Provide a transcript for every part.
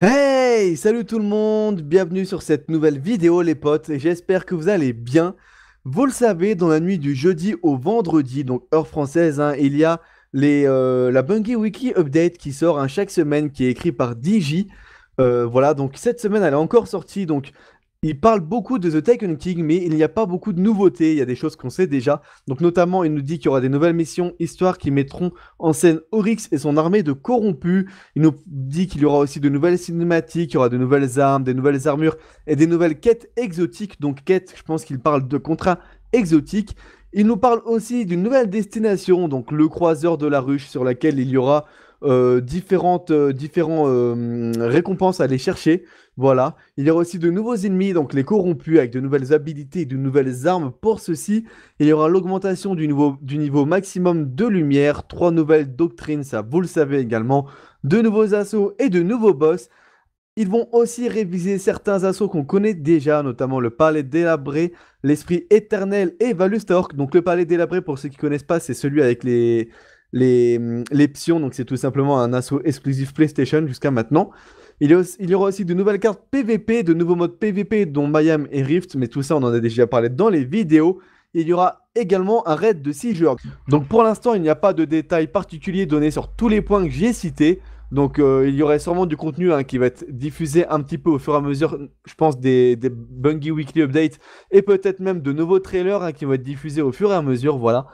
Hey, salut tout le monde, bienvenue sur cette nouvelle vidéo les potes, j'espère que vous allez bien. Vous le savez, dans la nuit du jeudi au vendredi, donc heure française, hein, il y a euh, la Bungie Wiki Update qui sort hein, chaque semaine, qui est écrit par DJ. Euh, voilà, donc cette semaine elle est encore sortie, donc il parle beaucoup de The Taken King, mais il n'y a pas beaucoup de nouveautés, il y a des choses qu'on sait déjà. Donc notamment, il nous dit qu'il y aura des nouvelles missions, histoires qui mettront en scène Oryx et son armée de corrompus. Il nous dit qu'il y aura aussi de nouvelles cinématiques, il y aura de nouvelles armes, des nouvelles armures et des nouvelles quêtes exotiques. Donc quêtes, je pense qu'il parle de contrats Exotique. Il nous parle aussi d'une nouvelle destination, donc le croiseur de la ruche, sur laquelle il y aura euh, différentes euh, euh, récompenses à aller chercher. Voilà. Il y aura aussi de nouveaux ennemis, donc les corrompus, avec de nouvelles habilités et de nouvelles armes pour ceux-ci. Il y aura l'augmentation du, du niveau maximum de lumière, trois nouvelles doctrines, ça vous le savez également, de nouveaux assauts et de nouveaux boss. Ils vont aussi réviser certains assauts qu'on connaît déjà, notamment le palais délabré, l'esprit éternel et Valustork. Donc le palais délabré, pour ceux qui ne connaissent pas, c'est celui avec les, les, hum, les pions. Donc c'est tout simplement un assaut exclusif PlayStation jusqu'à maintenant. Il y, aura aussi de nouvelles cartes PVP, de nouveaux modes PVP dont Mayhem et Rift, mais tout ça on en a déjà parlé dans les vidéos. Il y aura également un raid de 6 joueurs. Donc pour l'instant il n'y a pas de détails particuliers donnés sur tous les points que j'ai cités. Donc euh, il y aurait sûrement du contenu hein, qui va être diffusé un petit peu au fur et à mesure, je pense, des, Bungie Weekly Updates et peut-être même de nouveaux trailers hein, qui vont être diffusés au fur et à mesure, voilà.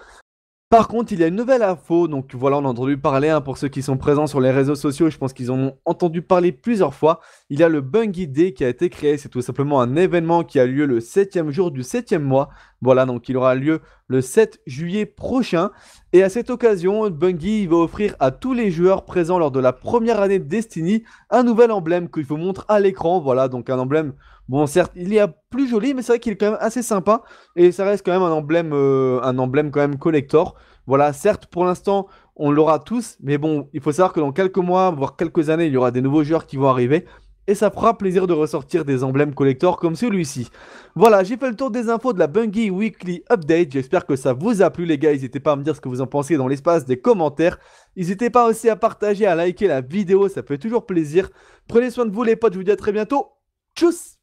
Par contre, il y a une nouvelle info, donc voilà, on a entendu parler, hein, pour ceux qui sont présents sur les réseaux sociaux, je pense qu'ils en ont entendu parler plusieurs fois, il y a le Bungie Day qui a été créé, c'est tout simplement un événement qui a lieu le 7 jour du 7 mois, voilà, donc il aura lieu le 7 juillet prochain. Et à cette occasion, Bungie va offrir à tous les joueurs présents lors de la première année de Destiny un nouvel emblème qu'il vous montre à l'écran. Voilà, donc un emblème, bon certes, il est plus joli, mais c'est vrai qu'il est quand même assez sympa. Et ça reste quand même un emblème, euh, un emblème quand même collector. Voilà, certes, pour l'instant, on l'aura tous, mais bon, il faut savoir que dans quelques mois, voire quelques années, il y aura des nouveaux joueurs qui vont arriver et ça fera plaisir de ressortir des emblèmes collector comme celui-ci. Voilà, j'ai fait le tour des infos de la Bungie Weekly Update, j'espère que ça vous a plu les gars, n'hésitez pas à me dire ce que vous en pensez dans l'espace des commentaires. N'hésitez pas aussi à partager, à liker la vidéo, ça fait toujours plaisir. Prenez soin de vous les potes, je vous dis à très bientôt. Tchuss